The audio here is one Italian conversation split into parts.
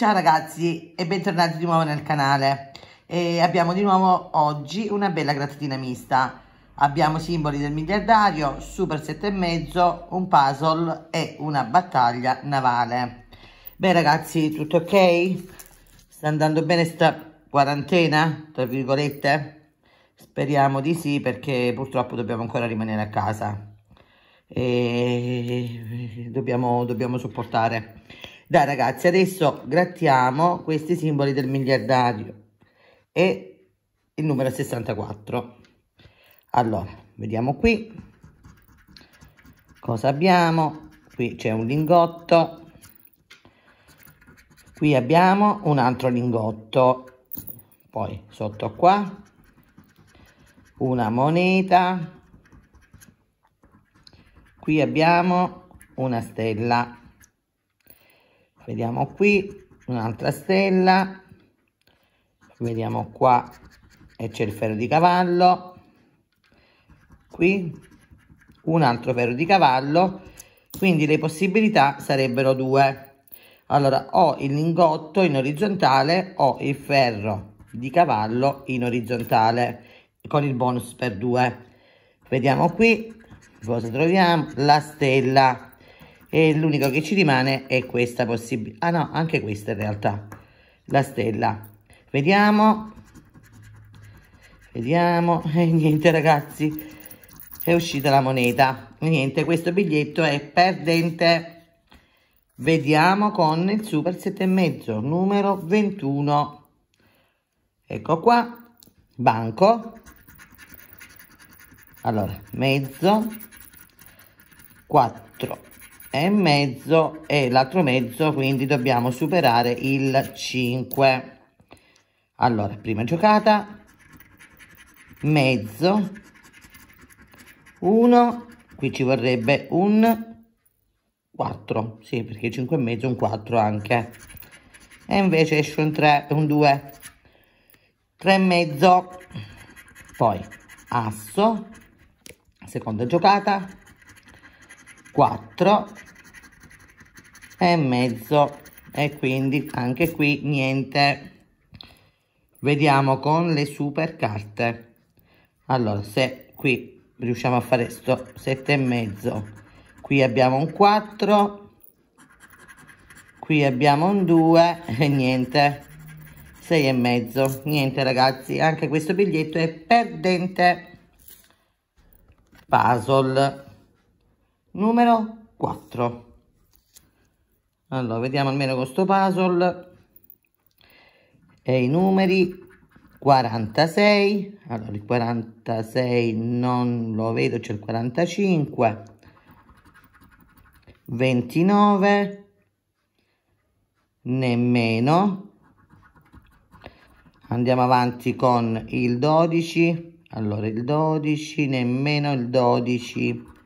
Ciao ragazzi e bentornati di nuovo nel canale e abbiamo di nuovo oggi una bella grattatina mista abbiamo simboli del miliardario, super e mezzo, un puzzle e una battaglia navale beh ragazzi tutto ok? sta andando bene sta quarantena tra virgolette? speriamo di sì perché purtroppo dobbiamo ancora rimanere a casa e dobbiamo, dobbiamo sopportare dai ragazzi adesso grattiamo questi simboli del miliardario e il numero 64 allora vediamo qui cosa abbiamo qui c'è un lingotto qui abbiamo un altro lingotto poi sotto qua una moneta qui abbiamo una stella vediamo qui un'altra stella vediamo qua e c'è il ferro di cavallo qui un altro ferro di cavallo quindi le possibilità sarebbero due allora ho il lingotto in orizzontale o il ferro di cavallo in orizzontale con il bonus per due vediamo qui cosa troviamo la stella e l'unico che ci rimane è questa possibilità ah no anche questa in realtà la stella vediamo vediamo e eh, niente ragazzi è uscita la moneta niente questo biglietto è perdente vediamo con il super 7 e mezzo numero 21 ecco qua banco allora mezzo 4 e mezzo e l'altro mezzo quindi dobbiamo superare il 5 allora prima giocata mezzo 1 qui ci vorrebbe un 4 sì perché 5 e mezzo un 4 anche e invece esce un 3 un 2 3 e mezzo poi asso seconda giocata 4 e mezzo e quindi anche qui niente vediamo con le super carte allora se qui riusciamo a fare sto 7 e mezzo qui abbiamo un 4 qui abbiamo un 2 e niente 6 e mezzo niente ragazzi anche questo biglietto è perdente puzzle numero 4 allora vediamo almeno questo puzzle e i numeri 46 allora il 46 non lo vedo c'è il 45 29 nemmeno andiamo avanti con il 12 allora il 12 nemmeno il 12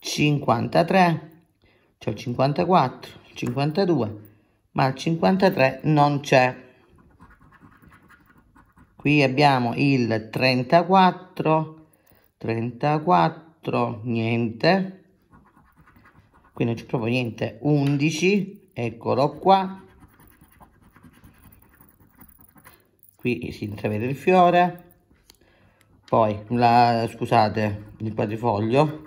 53, c'è il 54, 52, ma il 53 non c'è. Qui abbiamo il 34, 34, niente. Qui non c'è proprio niente, 11, eccolo qua. Qui si intravede il fiore. Poi, la, scusate, il quadrifoglio,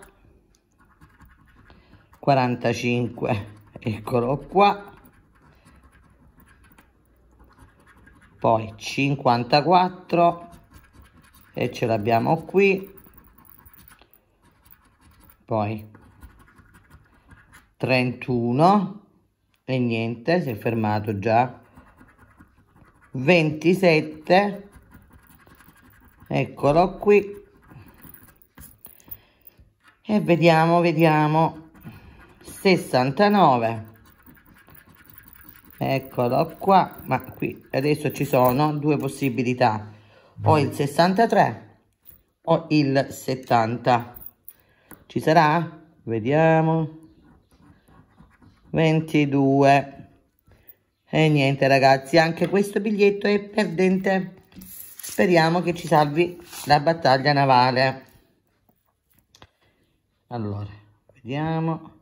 45 eccolo qua poi 54 e ce l'abbiamo qui poi 31 e niente si è fermato già 27 eccolo qui e vediamo vediamo 69 eccolo qua ma qui adesso ci sono due possibilità o il 63 o il 70 ci sarà vediamo 22 e niente ragazzi anche questo biglietto è perdente speriamo che ci salvi la battaglia navale allora vediamo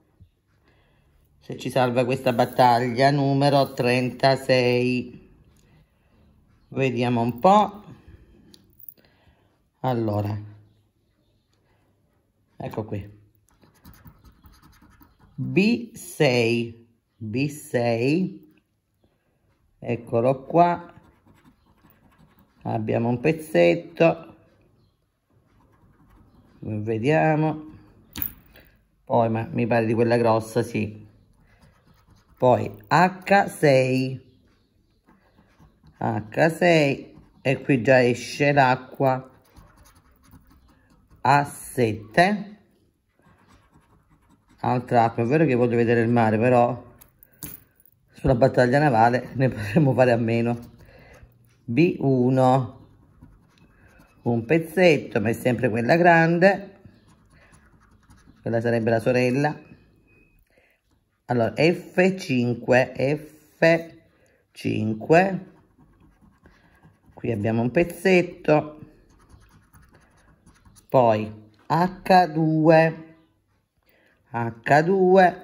se ci salva questa battaglia numero 36 vediamo un po' allora ecco qui B6 B6 eccolo qua abbiamo un pezzetto vediamo poi ma mi pare di quella grossa sì poi H6 H6 e qui già esce l'acqua A7 altra acqua è vero che voglio vedere il mare però sulla battaglia navale ne potremmo fare a meno B1 un pezzetto ma è sempre quella grande quella sarebbe la sorella allora F5 F5 qui abbiamo un pezzetto poi H2 H2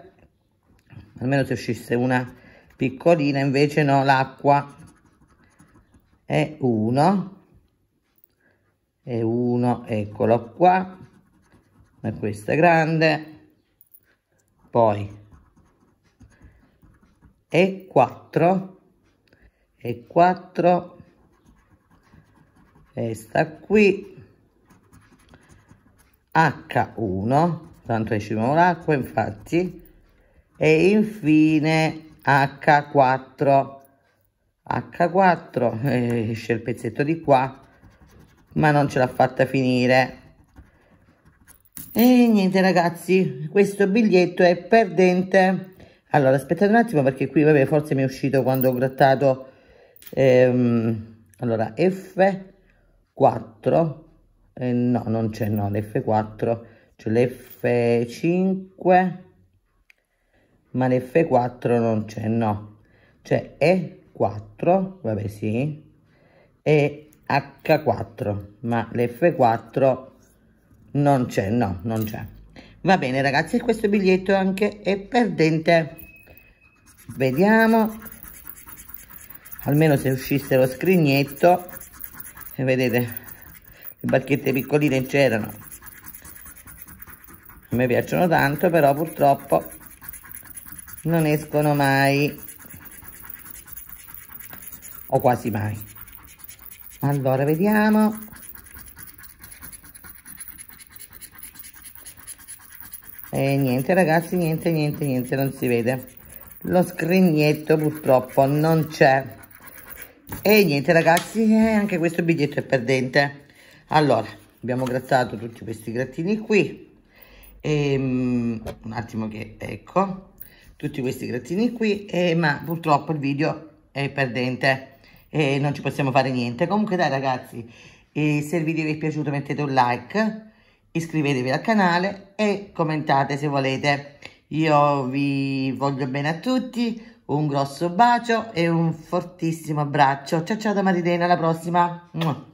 almeno se uscisse una piccolina invece no l'acqua è 1 e 1 eccolo qua ma questa è grande poi e 4 e 4 sta qui H1 tanto è scimo l'acqua infatti e infine H4 H4 eh, esce il pezzetto di qua ma non ce l'ha fatta finire e niente ragazzi questo biglietto è perdente allora aspettate un attimo perché qui vabbè forse mi è uscito quando ho grattato ehm, allora F4 eh, no non c'è no l'F4 c'è l'F5 ma l'F4 non c'è no c'è E4 vabbè sì e H4 ma l'F4 non c'è no non c'è va bene ragazzi questo biglietto anche è perdente vediamo almeno se uscisse lo scrignetto e vedete le bacchette piccoline c'erano a me piacciono tanto però purtroppo non escono mai o quasi mai allora vediamo e niente ragazzi niente niente niente non si vede lo scrignetto purtroppo non c'è e niente ragazzi eh, anche questo biglietto è perdente allora abbiamo grattato tutti questi grattini qui e, ehm, un attimo che ecco tutti questi grattini qui e, eh, ma purtroppo il video è perdente e non ci possiamo fare niente comunque dai ragazzi eh, se il video vi è piaciuto mettete un like iscrivetevi al canale e commentate se volete io vi voglio bene a tutti, un grosso bacio e un fortissimo abbraccio. Ciao ciao da Maridena, alla prossima!